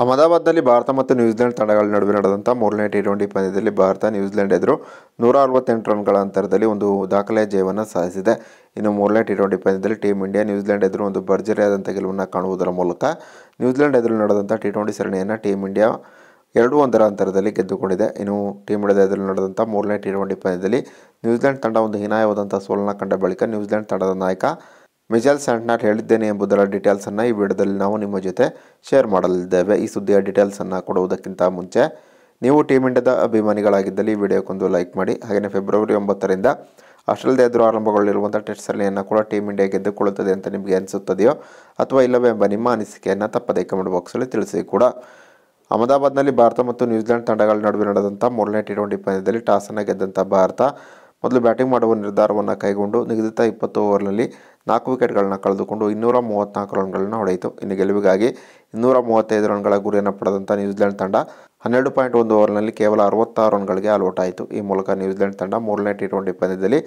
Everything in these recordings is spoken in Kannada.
ಅಹಮದಾಬಾದ್ನಲ್ಲಿ ಭಾರತ ಮತ್ತು ನ್ಯೂಜಿಲೆಂಡ್ ತಂಡಗಳ ನಡುವೆ ನಡೆದಂಥ ಮೂರನೇ ಟಿ ಟ್ವೆಂಟಿ ಪಂದ್ಯದಲ್ಲಿ ಭಾರತ ನ್ಯೂಜಿಲೆಂಡ್ ಎದುರು ನೂರ ಅರವತ್ತೆಂಟು ರನ್ಗಳ ಅಂತರದಲ್ಲಿ ಒಂದು ದಾಖಲೆಯ ಜಯವನ್ನು ಸಾಧಿಸಿದೆ ಇನ್ನು ಮೂರನೇ ಟಿ ಟ್ವೆಂಟಿ ಪಂದ್ಯದಲ್ಲಿ ಟೀಮ್ ಇಂಡಿಯಾ ನ್ಯೂಜಿಲೆಂಡ್ ಎದುರು ಒಂದು ಭರ್ಜರಿಯಾದಂಥ ಗೆಲುವನ್ನು ಕಾಣುವುದರ ಮೂಲಕ ನ್ಯೂಜಿಲೆಂಡ್ ಎದುರು ನಡೆದಂಥ ಟಿ ಟ್ವೆಂಟಿ ಸರಣಿಯನ್ನು ಟೀಮ್ ಇಂಡಿಯಾ ಎರಡು ಒಂದರ ಅಂತರದಲ್ಲಿ ಗೆದ್ದುಕೊಂಡಿದೆ ಇನ್ನು ಟೀಮ್ ಇಂಡಿಯಾದ ಎದುರು ನಡೆದಂಥ ಮೂರನೇ ಟಿ ಟ್ವೆಂಟಿ ಪಂದ್ಯದಲ್ಲಿ ನ್ಯೂಜಿಲೆಂಡ್ ತಂಡ ಒಂದು ಹೀನಾಯವಾದಂಥ ಸೋಲನ್ನು ಕಂಡ ಬಳಿಕ ನ್ಯೂಜಿಲೆಂಡ್ ತಂಡದ ನಾಯಕ ಮಿಜೆಲ್ ಸ್ಯಾಂಟ್ನಾಟ್ ಹೇಳಿದ್ದೇನೆ ಎಂಬುದರ ಡೀಟೇಲ್ಸನ್ನು ಈ ವಿಡಿಯೋದಲ್ಲಿ ನಾವು ನಿಮ್ಮ ಜೊತೆ ಶೇರ್ ಮಾಡಲಿದ್ದೇವೆ ಈ ಸುದ್ದಿಯ ಡೀಟೇಲ್ಸನ್ನು ಕೊಡುವುದಕ್ಕಿಂತ ಮುಂಚೆ ನೀವು ಟೀಮ್ ಇಂಡಿಯಾದ ಅಭಿಮಾನಿಗಳಾಗಿದ್ದಲ್ಲಿ ಈ ವಿಡಿಯೋಕ್ಕೊಂದು ಲೈಕ್ ಮಾಡಿ ಹಾಗೆಯೇ ಫೆಬ್ರವರಿ ಒಂಬತ್ತರಿಂದ ಆಸ್ಟ್ರೇಲಿಯಾ ಎದುರು ಆರಂಭಗೊಳ್ಳಿರುವಂಥ ಟೆಸ್ಟ್ ಸರಣಿಯನ್ನು ಕೂಡ ಟೀಮ್ ಇಂಡಿಯಾ ಗೆದ್ದುಕೊಳ್ಳುತ್ತದೆ ಅಂತ ನಿಮಗೆ ಅನಿಸುತ್ತದೆಯೋ ಅಥವಾ ಇಲ್ಲವೇ ಎಂಬ ನಿಮ್ಮ ಅನಿಸಿಕೆಯನ್ನು ತಪ್ಪದೇ ಕಮೆಂಟ್ ಬಾಕ್ಸಲ್ಲಿ ತಿಳಿಸಿ ಕೂಡ ಅಹಮದಾಬಾದ್ನಲ್ಲಿ ಭಾರತ ಮತ್ತು ನ್ಯೂಜಿಲೆಂಡ್ ತಂಡಗಳ ನಡುವೆ ನಡೆದಂಥ ಮೊದಲನೇ ಟಿ ಟ್ವೆಂಟಿ ಪಂದ್ಯದಲ್ಲಿ ಟಾಸನ್ನು ಗೆದ್ದಂಥ ಭಾರತ ಮೊದಲು ಬ್ಯಾಟಿಂಗ್ ಮಾಡುವ ನಿರ್ಧಾರವನ್ನು ಕೈಗೊಂಡು ನಿಗದಿತ ಇಪ್ಪತ್ತು ಓವರ್ನಲ್ಲಿ ನಾಲ್ಕು ವಿಕೆಟ್ಗಳನ್ನ ಕಳೆದುಕೊಂಡು ಇನ್ನೂರ ಮೂವತ್ತ್ನಾಲ್ಕು ರನ್ಗಳನ್ನು ಹೊಡೆಯಿತು ಇನ್ನು ಗೆಲುವಿಗಾಗಿ ಇನ್ನೂರ ಮೂವತ್ತೈದು ರನ್ಗಳ ಗುರಿಯನ್ನು ಪಡೆದಂಥ ನ್ಯೂಜಿಲೆಂಡ್ ತಂಡ ಹನ್ನೆರಡು ಪಾಯಿಂಟ್ ಒಂದು ಓವರ್ನಲ್ಲಿ ಕೇವಲ ಅರವತ್ತಾರು ರನ್ಗಳಿಗೆ ಆಲ್ಔಟ್ ಆಯಿತು ಈ ಮೂಲಕ ನ್ಯೂಜಿಲೆಂಡ್ ತಂಡ ಮೂರನೇ ಟಿ ಟ್ವೆಂಟಿ ಪಂದ್ಯದಲ್ಲಿ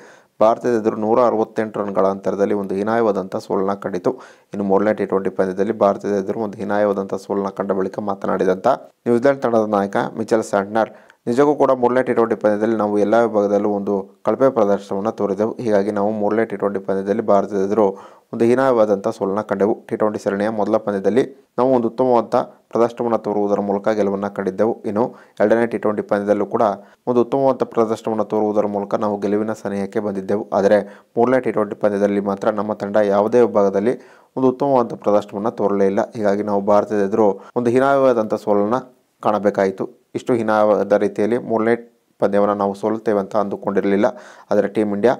ಭಾರತದ ಎದುರು ನೂರ ಅರವತ್ತೆಂಟು ರನ್ಗಳ ಅಂತರದಲ್ಲಿ ಒಂದು ಹೀನಾಯವಾದಂಥ ಸೋಲನ್ನ ಕಂಡಿತು ಇನ್ನು ಮೂರನೇ ಟಿ ಟ್ವೆಂಟಿ ಪಂದ್ಯದಲ್ಲಿ ಭಾರತದ ಎದುರು ಒಂದು ಹೀನಾಯವಾದಂಥ ಸೋಲನ್ನ ಕಂಡ ಬಳಿಕ ಮಾತನಾಡಿದಂಥ ನ್ಯೂಜಿಲೆಂಡ್ ತಂಡದ ನಾಯಕ ಮಿಚೆಲ್ ಸ್ಯಾಂಟ್ನರ್ ನಿಜಕ್ಕೂ ಕೂಡ ಮೂರನೇ ಟಿ ಟ್ವೆಂಟಿ ಪಂದ್ಯದಲ್ಲಿ ನಾವು ಎಲ್ಲ ವಿಭಾಗದಲ್ಲೂ ಒಂದು ಕಳಪೆ ಪ್ರದರ್ಶನವನ್ನು ತೋರಿದೆವು ಹೀಗಾಗಿ ನಾವು ಮೂರನೇ ಟಿ ಟ್ವೆಂಟಿ ಪಂದ್ಯದಲ್ಲಿ ಭಾರತದ ಎದುರು ಒಂದು ಹೀನಾಯವಾದಂಥ ಸೋಲನ್ನು ಕಂಡೆವು ಟಿ ಟ್ವೆಂಟಿ ಸರಣಿಯ ಮೊದಲ ಪಂದ್ಯದಲ್ಲಿ ನಾವು ಒಂದು ಉತ್ತಮವಾದ ಪ್ರದರ್ಶನವನ್ನು ತೋರುವುದರ ಮೂಲಕ ಗೆಲುವನ್ನು ಕಂಡಿದ್ದೆವು ಇನ್ನು ಎರಡನೇ ಟಿ ಟ್ವೆಂಟಿ ಪಂದ್ಯದಲ್ಲೂ ಕೂಡ ಒಂದು ಉತ್ತಮವಾದ ಪ್ರದರ್ಶನವನ್ನು ತೋರುವುದರ ಮೂಲಕ ನಾವು ಗೆಲುವಿನ ಸನಿಹಕ್ಕೆ ಬಂದಿದ್ದೆವು ಆದರೆ ಮೂರನೇ ಟಿ ಟ್ವೆಂಟಿ ಪಂದ್ಯದಲ್ಲಿ ಮಾತ್ರ ನಮ್ಮ ತಂಡ ಯಾವುದೇ ವಿಭಾಗದಲ್ಲಿ ಒಂದು ಉತ್ತಮವಾದ ಪ್ರದರ್ಶನವನ್ನು ತೋರಲೇ ಇಲ್ಲ ಹೀಗಾಗಿ ನಾವು ಭಾರತದ ಎದುರು ಒಂದು ಹೀನಾಯವಾದಂಥ ಸೋಲನ್ನು ಕಾಣಬೇಕಾಯಿತು ಇಷ್ಟು ಹೀನಾದ ರೀತಿಯಲ್ಲಿ ಮೂರನೇ ಪಂದ್ಯವನ್ನು ನಾವು ಸೋಲುತ್ತೇವೆ ಅಂತ ಅಂದುಕೊಂಡಿರಲಿಲ್ಲ ಆದರೆ ಟೀಮ್ ಇಂಡಿಯಾ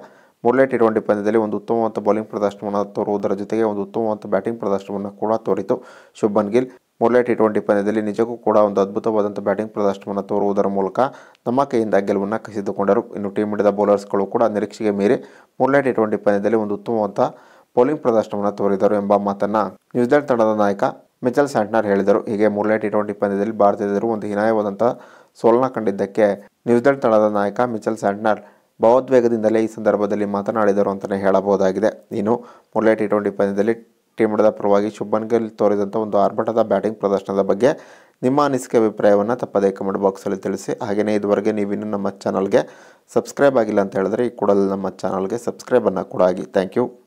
ಮೂರನೇ ಟಿ ಟ್ವೆಂಟಿ ಪಂದ್ಯದಲ್ಲಿ ಒಂದು ಉತ್ತಮವಂತ ಬೌಲಿಂಗ್ ಪ್ರದರ್ಶನವನ್ನು ತೋರುವುದರ ಜೊತೆಗೆ ಒಂದು ಉತ್ತಮವಂತ ಬ್ಯಾಟಿಂಗ್ ಪ್ರದರ್ಶನವನ್ನು ಕೂಡ ತೋರಿತು ಶುಭನ್ ಗಿಲ್ ಮೂರನೇ ಟಿ ಟ್ವೆಂಟಿ ಪಂದ್ಯದಲ್ಲಿ ನಿಜಕ್ಕೂ ಕೂಡ ಒಂದು ಅದ್ಭುತವಾದಂಥ ಬ್ಯಾಟಿಂಗ್ ಪ್ರದರ್ಶನವನ್ನು ತೋರುವುದರ ಮೂಲಕ ನಮ್ಮ ಕೈಯಿಂದ ಗೆಲುವನ್ನು ಕಸಿದುಕೊಂಡರು ಇನ್ನು ಟೀಮ್ ಇಂಡಿಯಾದ ಬೌಲರ್ಸ್ಗಳು ಕೂಡ ನಿರೀಕ್ಷೆಗೆ ಮೀರಿ ಮೂರನೇ ಟಿ ಟ್ವೆಂಟಿ ಪಂದ್ಯದಲ್ಲಿ ಒಂದು ಉತ್ತಮವಂತ ಬೌಲಿಂಗ್ ಪ್ರದರ್ಶನವನ್ನು ತೋರಿದರು ಎಂಬ ಮಾತನ್ನು ನ್ಯೂಜಿಲೆಂಡ್ ತಂಡದ ನಾಯಕ ಮಿಚಲ್ ಸ್ಯಾಂಟ್ನರ್ ಹೇಳಿದರು ಹೀಗೆ ಮೂರನೇ ಟಿ ಟ್ವೆಂಟಿ ಪಂದ್ಯದಲ್ಲಿ ಭಾರತೀಯರು ಒಂದು ಹೀನಾಯವಾದಂಥ ಸೋಲನ್ನ ಕಂಡಿದ್ದಕ್ಕೆ ನ್ಯೂಜಿಲೆಂಡ್ ತಂಡದ ನಾಯಕ ಮಿಚಲ್ ಸ್ಯಾಂಟ್ನರ್ ಭಾವೋದ್ವೇಗದಿಂದಲೇ ಈ ಸಂದರ್ಭದಲ್ಲಿ ಮಾತನಾಡಿದರು ಅಂತಲೇ ಹೇಳಬಹುದಾಗಿದೆ ಇನ್ನು ಮೂರನೇ ಟಿ ಟ್ವೆಂಟಿ ಪಂದ್ಯದಲ್ಲಿ ಟೀಮ್ ಇಂಡಿಯಾದ ಪರವಾಗಿ ಶುಭನ್ ಗಿಲ್ ತೋರಿದಂಥ ಒಂದು ಆರ್ಭಟದ ಬ್ಯಾಟಿಂಗ್ ಪ್ರದರ್ಶನದ ಬಗ್ಗೆ ನಿಮ್ಮ ಅನಿಸಿಕೆ ಅಭಿಪ್ರಾಯವನ್ನು ತಪ್ಪದೇ ಕಮೆಂಟ್ ಬಾಕ್ಸಲ್ಲಿ ತಿಳಿಸಿ ಹಾಗೆಯೇ ಇದುವರೆಗೆ ನೀವಿನ್ನೂ ನಮ್ಮ ಚಾನಲ್ಗೆ ಸಬ್ಸ್ಕ್ರೈಬ್ ಆಗಿಲ್ಲ ಅಂತ ಹೇಳಿದ್ರೆ ಈ ಕೂಡಲೇ ನಮ್ಮ ಚಾನಲ್ಗೆ ಸಬ್ಸ್ಕ್ರೈಬನ್ನು ಕೂಡ ಆಗಿ ಥ್ಯಾಂಕ್ ಯು